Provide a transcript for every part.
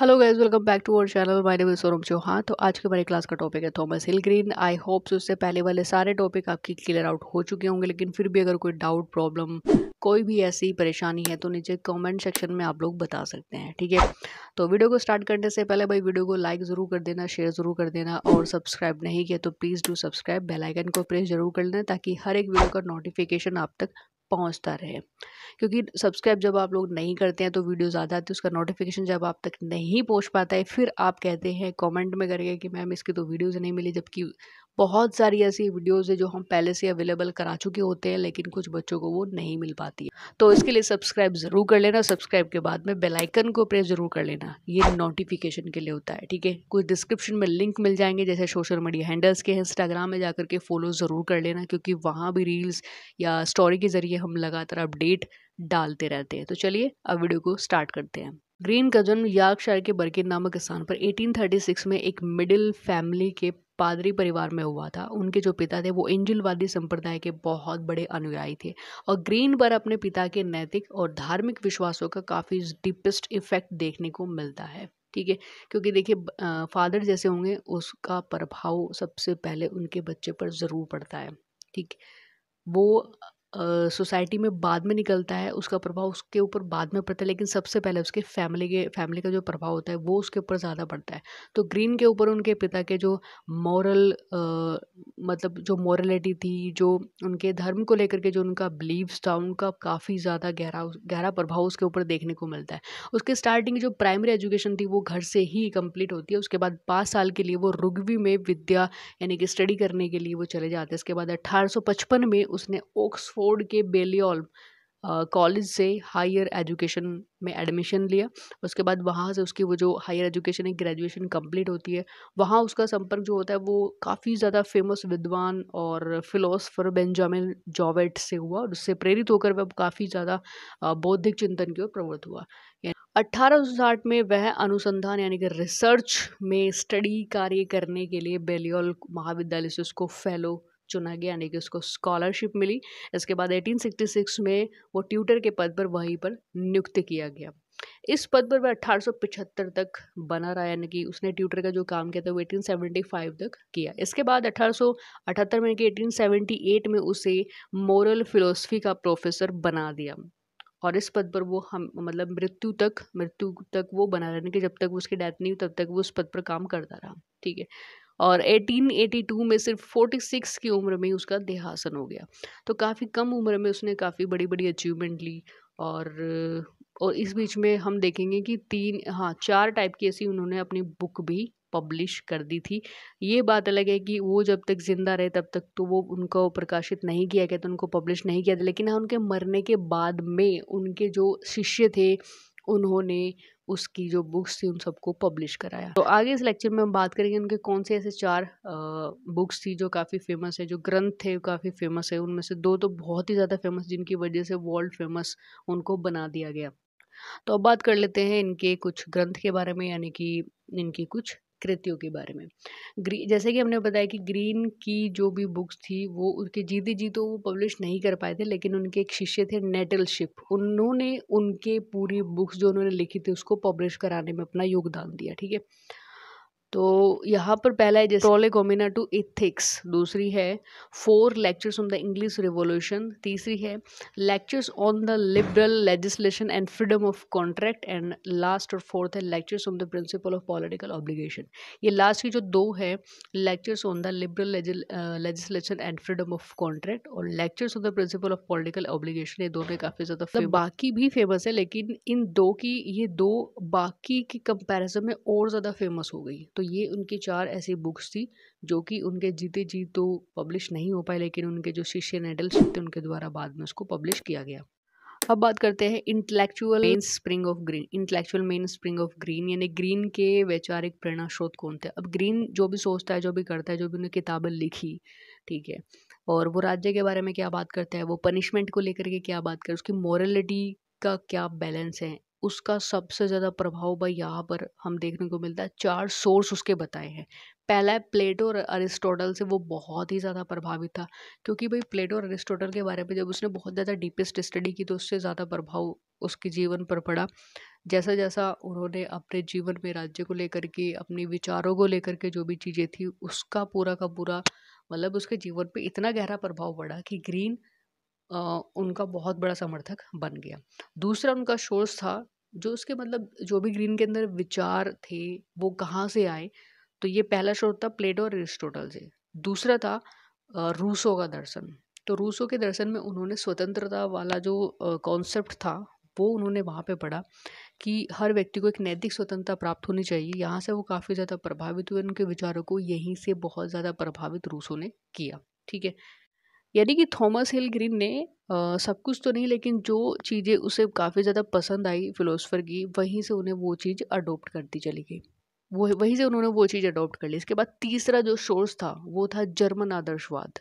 hello guys welcome back to our channel my name is Saurabh Chauhan तो आज के हमारी क्लास का टॉपिक है Thomas Hill Green I hopes उससे पहले वाले सारे टॉपिक आपके क्लियर आउट हो चुके होंगे लेकिन फिर भी अगर कोई डाउट प्रॉब्लम कोई भी ऐसी परेशानी है तो नीचे कमेंट सेक्शन में आप लोग बता सकते हैं ठीक है तो वीडियो को स्टार्ट करने से पहले भाई वीडियो को लाइक ज़रूर कर देना शेयर ज़रूर कर देना और सब्सक्राइब नहीं किया तो प्लीज़ डू सब्सक्राइब बेलाइकन को प्रेस जरूर कर लेना ताकि हर एक वीडियो का नोटिफिकेशन आप तक पहुंचता रहे क्योंकि सब्सक्राइब जब आप लोग नहीं करते हैं तो वीडियो ज़्यादा आती है उसका नोटिफिकेशन जब आप तक नहीं पहुंच पाता है फिर आप कहते हैं कमेंट में करके कि मैम इसकी तो वीडियोज़ नहीं मिली जबकि बहुत सारी ऐसी वीडियोज़ है जो हम पहले से अवेलेबल करा चुके होते हैं लेकिन कुछ बच्चों को वो नहीं मिल पाती तो इसके लिए सब्सक्राइब ज़रूर कर लेना सब्सक्राइब के बाद में बेलाइकन को प्रेस ज़रूर कर लेना ये नोटिफिकेशन के लिए होता है ठीक है कुछ डिस्क्रिप्शन में लिंक मिल जाएंगे जैसे सोशल मीडिया हैंडल्स के इंस्टाग्राम में जाकर के फॉलो ज़रूर कर लेना क्योंकि वहाँ भी रील्स या स्टोरी के ज़रिए हम लगातार अपडेट डालते रहते हैं तो चलिए अब वीडियो को स्टार्ट करते हैं ग्रीन का जन्म यार्कशायर के बर्किन नामक स्थान पर 1836 में एक मिडिल फैमिली के पादरी परिवार में हुआ था उनके जो पिता थे वो इंजिलवादी संप्रदाय के बहुत बड़े अनुयायी थे और ग्रीन पर अपने पिता के नैतिक और धार्मिक विश्वासों का काफ़ी डीपेस्ट इफेक्ट देखने को मिलता है ठीक है क्योंकि देखिए फादर जैसे होंगे उसका प्रभाव सबसे पहले उनके बच्चे पर ज़रूर पड़ता है ठीक वो सोसाइटी में बाद में निकलता है उसका प्रभाव उसके ऊपर बाद में पड़ता है लेकिन सबसे पहले उसके फैमिली के फैमिली का जो प्रभाव होता है वो उसके ऊपर ज़्यादा पड़ता है तो ग्रीन के ऊपर उनके पिता के जो मॉरल मतलब जो मॉरलिटी थी जो उनके धर्म को लेकर के जो उनका बिलीव्स था उनका काफ़ी ज़्यादा गहरा गहरा प्रभाव उसके ऊपर देखने को मिलता है उसके स्टार्टिंग जो प्राइमरी एजुकेशन थी वो घर से ही कम्प्लीट होती है उसके बाद पाँच साल के लिए वो रुगवी में विद्या यानी कि स्टडी करने के लिए वो चले जाते हैं इसके बाद अट्ठारह में उसने ओक्स छोड़ के बेलियॉल कॉलेज से हायर एजुकेशन में एडमिशन लिया उसके बाद वहाँ से उसकी वो जो हायर एजुकेशन है ग्रेजुएशन कंप्लीट होती है वहाँ उसका संपर्क जो होता है वो काफ़ी ज़्यादा फेमस विद्वान और फिलोसफर बेंजामिन जॉवेट से हुआ और उससे प्रेरित होकर वह काफ़ी ज़्यादा बौद्धिक चिंतन की ओर प्रवृत्त हुआ अट्ठारह में वह अनुसंधान यानी कि रिसर्च में स्टडी कार्य करने के लिए बेलियोल महाविद्यालय से उसको फेलो चुना गया यानी कि उसको स्कॉलरशिप मिली इसके बाद 1866 में वो ट्यूटर के पद पर वहीं पर नियुक्त किया गया इस पद पर वह 1875 तक बना रहा यानी कि उसने ट्यूटर का जो काम किया था वो 1875 तक किया इसके बाद 1878 में कि 1878 में उसे मोरल फिलोसफी का प्रोफेसर बना दिया और इस पद पर वो हम मतलब मृत्यु तक मृत्यु तक वो बना रहा यानी कि जब तक उसकी डेथ नहीं हुई तब तक वो उस पद पर काम करता रहा ठीक है और 1882 में सिर्फ 46 की उम्र में उसका देहासन हो गया तो काफ़ी कम उम्र में उसने काफ़ी बड़ी बड़ी अचीवमेंट ली और और इस बीच में हम देखेंगे कि तीन हाँ चार टाइप की ऐसी उन्होंने अपनी बुक भी पब्लिश कर दी थी ये बात अलग है कि वो जब तक ज़िंदा रहे तब तक तो वो उनको प्रकाशित नहीं किया गया तो उनको पब्लिश नहीं किया था लेकिन हाँ उनके मरने के बाद में उनके जो शिष्य थे उन्होंने उसकी जो बुक्स थी उन सबको पब्लिश कराया तो आगे इस लेक्चर में हम बात करेंगे उनके कौन से ऐसे चार बुक्स थी जो काफ़ी फेमस है जो ग्रंथ थे काफ़ी फेमस है उनमें से दो तो बहुत ही ज़्यादा फेमस जिनकी वजह से वर्ल्ड फेमस उनको बना दिया गया तो अब बात कर लेते हैं इनके कुछ ग्रंथ के बारे में यानी कि इनकी कुछ कृतियों के बारे में ग्री जैसे कि हमने बताया कि ग्रीन की जो भी बुक्स थी वो उनके जीते जी तो वो पब्लिश नहीं कर पाए थे लेकिन उनके एक शिष्य थे नेटल शिप उन्होंने उनके पूरी बुक्स जो उन्होंने लिखी थी उसको पब्लिश कराने में अपना योगदान दिया ठीक है तो यहाँ पर पहला है जैसे टोले गोमिना टू इथिक्स दूसरी है four lectures on the English revolution तीसरी है lectures on the liberal legislation and freedom of contract and last और फोर्थ है lectures on the principle of political obligation ये लास्ट की जो दो है lectures on the liberal legislation and freedom of contract और lectures on the principle of political obligation ये दोनों काफ़ी ज़्यादा बाकी भी फेमस है लेकिन इन दो की ये दो बाकी की कंपेरिजन में और ज़्यादा फेमस हो गई तो ये उनकी चार ऐसी बुक्स थी जो कि उनके जीते जी तो पब्लिश नहीं हो पाए लेकिन उनके जो शिष्य नेडल्स थे उनके द्वारा बाद में उसको पब्लिश किया गया अब बात करते हैं intellectual mainspring of Green intellectual mainspring of Green यानी ग्रीन के वैचारिक प्रेरणा स्रोत कौन थे अब ग्रीन जो भी सोचता है जो भी करता है जो भी उन्हें किताबें लिखी ठीक है और वो राज्य के बारे में क्या बात करता है वो पनिशमेंट को लेकर के क्या बात कर उसकी मॉरलिटी का क्या बैलेंस है उसका सबसे ज़्यादा प्रभाव भाई यहाँ पर हम देखने को मिलता है चार सोर्स उसके बताए हैं पहला है प्लेटो और अरिस्टोटल से वो बहुत ही ज़्यादा प्रभावित था क्योंकि भाई प्लेटो और अरिस्टोटल के बारे में जब उसने बहुत ज़्यादा डीपेस्ट स्टडी की तो उससे ज़्यादा प्रभाव उसके जीवन पर पड़ा जैसा जैसा उन्होंने अपने जीवन में राज्य को लेकर के अपने विचारों को लेकर के जो भी चीज़ें थी उसका पूरा का पूरा मतलब उसके जीवन पर इतना गहरा प्रभाव पड़ा कि ग्रीन आ, उनका बहुत बड़ा समर्थक बन गया दूसरा उनका सोर्स था जो उसके मतलब जो भी ग्रीन के अंदर विचार थे वो कहाँ से आए तो ये पहला श्रोत था प्लेटो और एरिस्टोटल से दूसरा था रूसो का दर्शन तो रूसो के दर्शन में उन्होंने स्वतंत्रता वाला जो कॉन्सेप्ट था वो उन्होंने वहाँ पे पढ़ा कि हर व्यक्ति को एक नैतिक स्वतंत्रता प्राप्त होनी चाहिए यहाँ से वो काफ़ी ज़्यादा प्रभावित हुए उनके विचारों को यहीं से बहुत ज़्यादा प्रभावित रूसों ने किया ठीक है यानी कि थॉमस हिल ग्रीन ने आ, सब कुछ तो नहीं लेकिन जो चीज़ें उसे काफ़ी ज़्यादा पसंद आई फ़िलोसफर की वहीं से उन्हें वो चीज़ अडोप्ट करती चली गई वो वहीं से उन्होंने वो चीज़ अडोप्ट कर ली इसके बाद तीसरा जो सोर्स था वो था जर्मन आदर्शवाद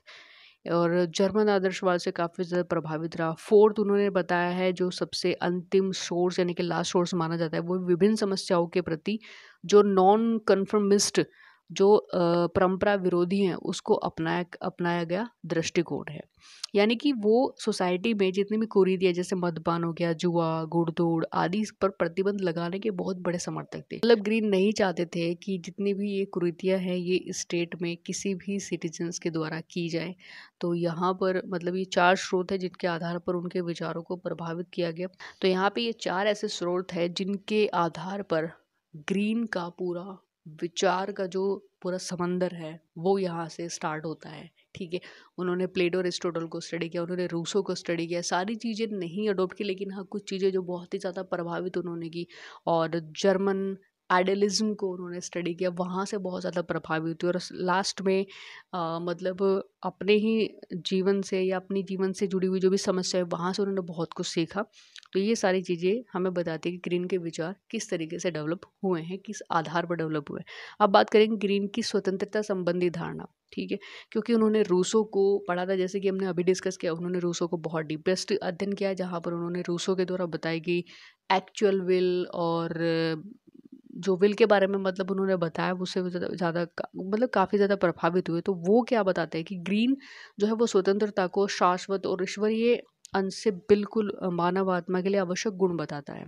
और जर्मन आदर्शवाद से काफ़ी ज़्यादा प्रभावित रहा फोर्थ उन्होंने बताया है जो सबसे अंतिम सोर्स यानी कि लास्ट सोर्स माना जाता है वो विभिन्न समस्याओं के प्रति जो नॉन कन्फर्मिस्ट जो परंपरा विरोधी हैं उसको अपनाया अपनाया गया दृष्टिकोण है यानी कि वो सोसाइटी में जितनी भी कुरीतियाँ जैसे मदपान हो गया जुआ घुड़दौड़ आदि इस पर प्रतिबंध लगाने के बहुत बड़े समर्थक थे मतलब ग्रीन नहीं चाहते थे कि जितनी भी ये कुरीतियाँ हैं ये स्टेट में किसी भी सिटीजन्स के द्वारा की जाए तो यहाँ पर मतलब ये चार स्रोत है जिनके आधार पर उनके विचारों को प्रभावित किया गया तो यहाँ पर ये चार ऐसे स्रोत है जिनके आधार पर ग्रीन का पूरा विचार का जो पूरा समंदर है वो यहाँ से स्टार्ट होता है ठीक है उन्होंने प्लेटो एरिस्टोटल को स्टडी किया उन्होंने रूसो को स्टडी किया सारी चीज़ें नहीं अडोप्ट की लेकिन हाँ कुछ चीज़ें जो बहुत ही ज़्यादा प्रभावित उन्होंने की और जर्मन आइडलिज्म को उन्होंने स्टडी किया वहाँ से बहुत ज़्यादा प्रभावित हुई और लास्ट में आ, मतलब अपने ही जीवन से या अपनी जीवन से जुड़ी हुई जो भी समस्या है वहाँ से उन्होंने बहुत कुछ सीखा तो ये सारी चीज़ें हमें बताती है कि ग्रीन के विचार किस तरीके से डेवलप हुए हैं किस आधार पर डेवलप हुए अब बात करेंगे ग्रीन की स्वतंत्रता संबंधी धारणा ठीक है क्योंकि उन्होंने रूसो को पढ़ा था जैसे कि हमने अभी डिस्कस किया उन्होंने रूसो को बहुत डीपेस्ट अध्ययन किया जहाँ पर उन्होंने रूसो के द्वारा बताई गई एक्चुअल विल और जो विल के बारे में मतलब उन्होंने बताया उससे ज़्यादा मतलब काफ़ी ज़्यादा प्रभावित हुए तो वो क्या बताते हैं कि ग्रीन जो है वो स्वतंत्रता को शाश्वत और ईश्वरीय अंश से बिल्कुल मानव आत्मा के लिए आवश्यक गुण बताता है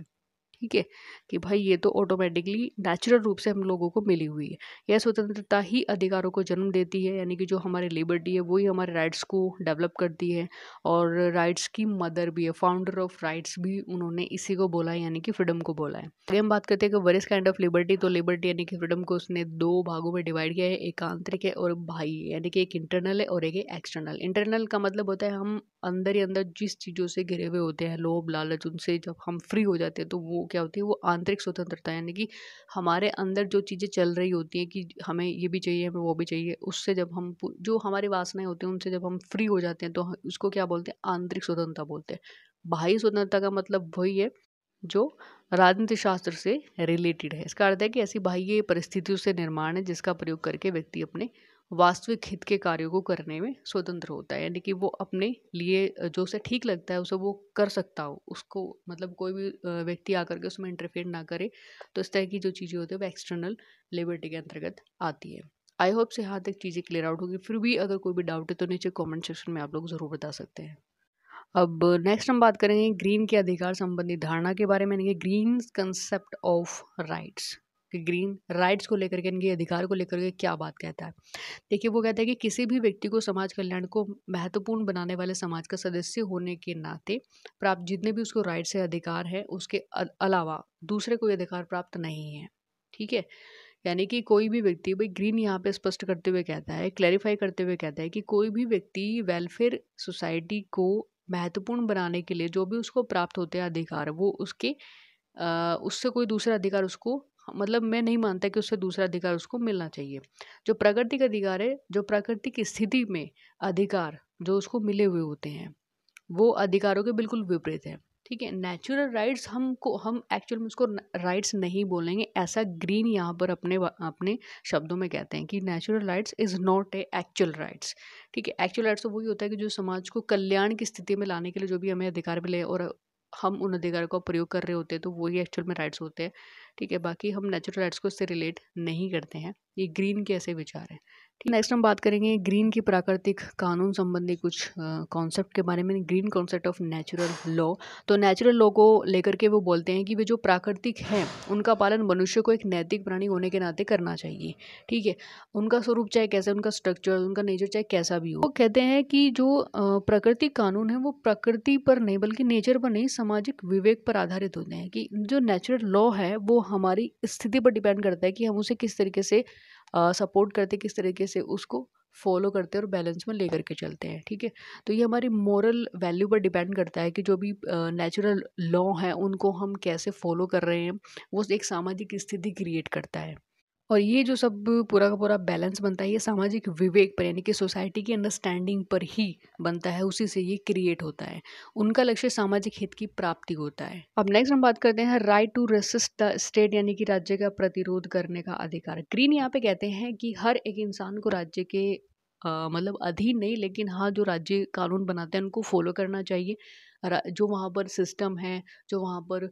ठीक है कि भाई ये तो ऑटोमेटिकली नेचुरल रूप से हम लोगों को मिली हुई है यह स्वतंत्रता ही अधिकारों को जन्म देती है यानी कि जो हमारे लिबर्टी है वही हमारे राइट्स को डेवलप करती है और राइट्स की मदर भी है फाउंडर ऑफ राइट्स भी उन्होंने इसी को बोला है यानी कि फ्रीडम को बोला है अगर हम बात करते हैं कि वरिस काइंड ऑफ लिबर्टी तो लिबर्टी यानी कि फ्रीडम को उसने दो भागों में डिवाइड किया है एक आंतरिक है और भाई यानी कि एक इंटरनल है और एक एक्सटर्नल इंटरनल का मतलब होता है हम अंदर ही अंदर जिस चीज़ों से घिरे हुए होते हैं लोभ लालच उनसे जब हम फ्री हो जाते हैं तो वो क्या होती है वो आंतरिक स्वतंत्रता यानी कि हमारे अंदर जो चीज़ें चल रही होती हैं कि हमें ये भी चाहिए हमें वो भी चाहिए उससे जब हम जो हमारी वासनाएं होती हैं उनसे जब हम फ्री हो जाते हैं तो उसको क्या बोलते हैं आंतरिक स्वतंत्रता बोलते हैं बाह्य स्वतंत्रता का मतलब वही है जो राजनीति शास्त्र से रिलेटेड है इसका अर्थ है कि ऐसी बाह्य परिस्थितियों से निर्माण है जिसका प्रयोग करके व्यक्ति अपने वास्तविक हित के कार्यों को करने में स्वतंत्र होता है यानी कि वो अपने लिए जो उसे ठीक लगता है उसे वो कर सकता हो उसको मतलब कोई भी व्यक्ति आकर के उसमें इंटरफेयर ना करे तो इस तरह की जो चीज़ें होती है वो एक्सटर्नल लिबर्टी के अंतर्गत आती है आई होप से यहाँ तक चीज़ें क्लियर आउट होगी फिर भी अगर कोई भी डाउट है तो नीचे कॉमेंट सेक्शन में आप लोग ज़रूर बता सकते हैं अब नेक्स्ट हम बात करेंगे ग्रीन के अधिकार संबंधी धारणा के बारे में यानी कि ग्रीन कंसेप्ट ऑफ राइट्स कि ग्रीन राइट्स को लेकर के इनके अधिकार को लेकर के क्या बात कहता है देखिए वो कहता है कि किसी भी व्यक्ति को समाज कल्याण को महत्वपूर्ण बनाने वाले समाज का सदस्य होने के नाते प्राप्त जितने भी उसको राइट्स या अधिकार है उसके अलावा दूसरे को अधिकार प्राप्त नहीं है ठीक है यानी कि कोई भी व्यक्ति भाई ग्रीन यहाँ पे स्पष्ट करते हुए कहता है क्लैरिफाई करते हुए कहता है कि कोई भी व्यक्ति वेलफेयर सोसाइटी को महत्वपूर्ण बनाने के लिए जो भी उसको प्राप्त होते हैं अधिकार वो उसके आ, उससे कोई दूसरा अधिकार उसको मतलब मैं नहीं मानता कि उससे दूसरा अधिकार उसको मिलना चाहिए जो प्राकृतिक अधिकार है जो प्राकृतिक स्थिति में अधिकार जो उसको मिले हुए होते हैं वो अधिकारों के बिल्कुल विपरीत हैं ठीक है नेचुरल राइट्स हमको हम एक्चुअल में उसको राइट्स नहीं बोलेंगे ऐसा ग्रीन यहाँ पर अपने अपने शब्दों में कहते हैं कि natural rights is not a actual rights ठीक है एक्चुअल राइट्स तो वही होता है कि जो समाज को कल्याण की स्थिति में लाने के लिए जो भी हमें अधिकार मिले और हम उन अधिकारों का प्रयोग कर रहे होते हैं तो वही एक्चुअल में राइट्स होते हैं ठीक है बाकी हम नेचुरल लाइट्स को इससे रिलेट नहीं करते हैं ये ग्रीन के ऐसे विचार हैं ठीक नेक्स्ट हम बात करेंगे ग्रीन की प्राकृतिक कानून संबंधी कुछ कॉन्सेप्ट के बारे में Green concept of natural law तो नेचुरल लॉ को लेकर के वो बोलते हैं कि वे जो प्राकृतिक हैं उनका पालन मनुष्य को एक नैतिक प्राणी होने के नाते करना चाहिए ठीक है उनका स्वरूप चाहे कैसे उनका स्ट्रक्चर उनका नेचर चाहे कैसा भी हो वो कहते हैं कि जो प्राकृतिक कानून है वो प्रकृति पर नहीं बल्कि नेचर पर नहीं सामाजिक विवेक पर आधारित होते हैं कि जो नेचुरल लॉ है वो हमारी स्थिति पर डिपेंड करता है कि हम उसे किस तरीके से सपोर्ट करते किस तरीके से उसको फॉलो करते हैं और बैलेंस में लेकर के चलते हैं ठीक है तो ये हमारी मॉरल वैल्यू पर डिपेंड करता है कि जो भी नेचुरल लॉ हैं उनको हम कैसे फॉलो कर रहे हैं वो एक सामाजिक स्थिति क्रिएट करता है और ये जो सब पूरा का पूरा बैलेंस बनता है ये सामाजिक विवेक पर यानी कि सोसाइटी की अंडरस्टैंडिंग पर ही बनता है उसी से ये क्रिएट होता है उनका लक्ष्य सामाजिक हित की प्राप्ति होता है अब नेक्स्ट हम बात करते हैं राइट टू रेसिस्ट स्टेट यानी कि राज्य का प्रतिरोध करने का अधिकार ग्रीन यहाँ पे कहते हैं कि हर एक इंसान को राज्य के आ, मतलब अधीन नहीं लेकिन हाँ जो राज्य कानून बनाते हैं उनको फॉलो करना चाहिए जो वहाँ पर सिस्टम है जो वहाँ पर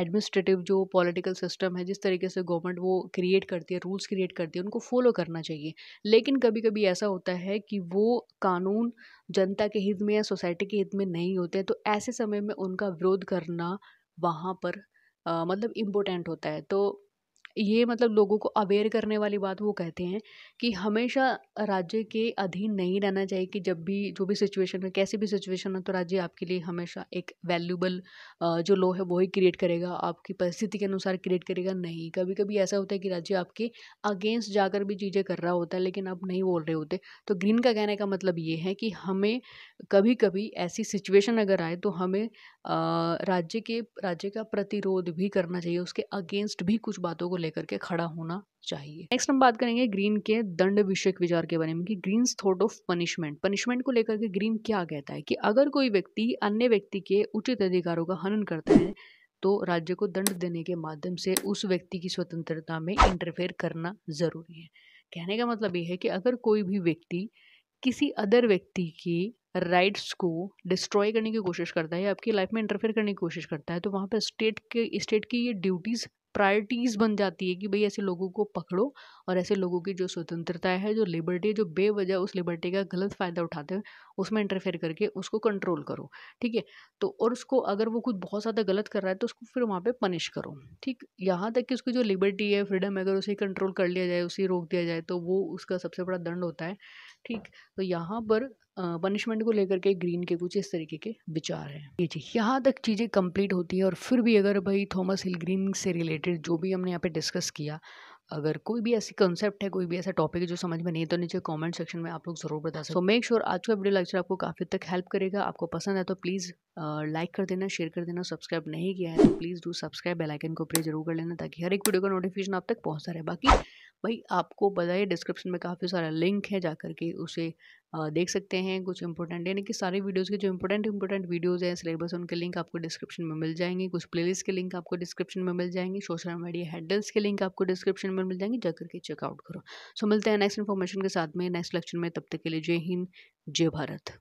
एडमिनिस्ट्रेटिव जो पॉलिटिकल सिस्टम है जिस तरीके से गवर्नमेंट वो क्रिएट करती है रूल्स क्रिएट करती है उनको फॉलो करना चाहिए लेकिन कभी कभी ऐसा होता है कि वो कानून जनता के हित में या सोसाइटी के हित में नहीं होते तो ऐसे समय में उनका विरोध करना वहाँ पर मतलब इम्पोर्टेंट होता है तो ये मतलब लोगों को अवेयर करने वाली बात वो कहते हैं कि हमेशा राज्य के अधीन नहीं रहना चाहिए कि जब भी जो भी सिचुएशन हो कैसी भी सिचुएशन हो तो राज्य आपके लिए हमेशा एक वैल्यूबल जो लॉ है वो ही क्रिएट करेगा आपकी परिस्थिति के अनुसार क्रिएट करेगा नहीं कभी कभी ऐसा होता है कि राज्य आपके अगेंस्ट जाकर भी चीज़ें कर रहा होता है लेकिन आप नहीं बोल रहे होते तो ग्रीन का कहने का मतलब ये है कि हमें कभी कभी ऐसी सिचुएशन अगर आए तो हमें राज्य के राज्य का प्रतिरोध भी करना चाहिए उसके अगेंस्ट भी कुछ बातों को लेकर के खड़ा होना चाहिए नेक्स्ट हम बात करेंगे ग्रीन के दंड विषयक विचार के बारे में कि Green's thought of punishment punishment को लेकर के ग्रीन क्या कहता है कि अगर कोई व्यक्ति अन्य व्यक्ति के उचित अधिकारों का हनन करता है तो राज्य को दंड देने के माध्यम से उस व्यक्ति की स्वतंत्रता में इंटरफेयर करना ज़रूरी है कहने का मतलब ये है कि अगर कोई भी व्यक्ति किसी अदर व्यक्ति की राइट्स को डिस्ट्रॉय करने की कोशिश करता है या आपकी लाइफ में इंटरफेयर करने की कोशिश करता है तो वहाँ पर स्टेट के स्टेट की ये ड्यूटीज़ प्रायोरिटीज़ बन जाती है कि भाई ऐसे लोगों को पकड़ो और ऐसे लोगों की जो स्वतंत्रता है जो लिबर्टी जो बेवजह उस लिबर्टी का गलत फ़ायदा उठाते हैं उसमें इंटरफेयर करके उसको कंट्रोल करो ठीक है तो और उसको अगर वो कुछ बहुत ज़्यादा गलत कर रहा है तो उसको फिर वहाँ पे पनिश करो ठीक यहाँ तक कि उसकी जो लिबर्टी है फ्रीडम अगर उसे कंट्रोल कर लिया जाए उसे रोक दिया जाए तो वो उसका सबसे बड़ा दंड होता है ठीक तो यहाँ पर पनिशमेंट को लेकर के ग्रीन के कुछ इस तरीके के विचार हैं ये जी यहाँ तक चीज़ें कंप्लीट होती है और फिर भी अगर भाई थॉमस हिल ग्रीन से रिलेटेड जो भी हमने यहाँ पे डिस्कस किया अगर कोई भी ऐसी कॉन्सेप्ट है कोई भी ऐसा टॉपिक है जो समझ में नहीं तो नीचे कमेंट सेक्शन में आप लोग ज़रूर बता सकते हो मेक श्योर आज का वीडियो लेक्चर आपको काफ़ी तक हेल्प करेगा आपको पसंद है तो प्लीज़ लाइक कर देना शेयर कर देना सब्सक्राइब नहीं किया है तो प्लीज़ डू सब्सक्राइब बेलाइकन को प्रेस जरूर कर लेना ताकि हर एक वीडियो का नोटिफिकेशन आप तक पहुँचता रहे बाकी भाई आपको बताइए डिस्क्रिप्शन में काफ़ी सारा लिंक है जा करके उसे देख सकते हैं कुछ इंपॉर्टेंट यानी कि सारी वीडियोस के जो इंपॉर्टेंट इंपॉर्टेंट वीडियोस हैं सिलेबस उनके लिंक आपको डिस्क्रिप्शन में मिल जाएंगे कुछ प्लेलिस्ट के लिंक आपको डिस्क्रिप्शन में मिल जाएंगे सोशल मीडिया हैंडल्स के लिंक आपको डिस्क्रिप्शन में मिल जाएंगे जाकर के चेकआउट करो सो मिलते हैं नेक्स्ट इन्फॉर्मेशन के साथ में नेक्स्ट लेक्चर में तब तक के लिए जय हिंद जय भारत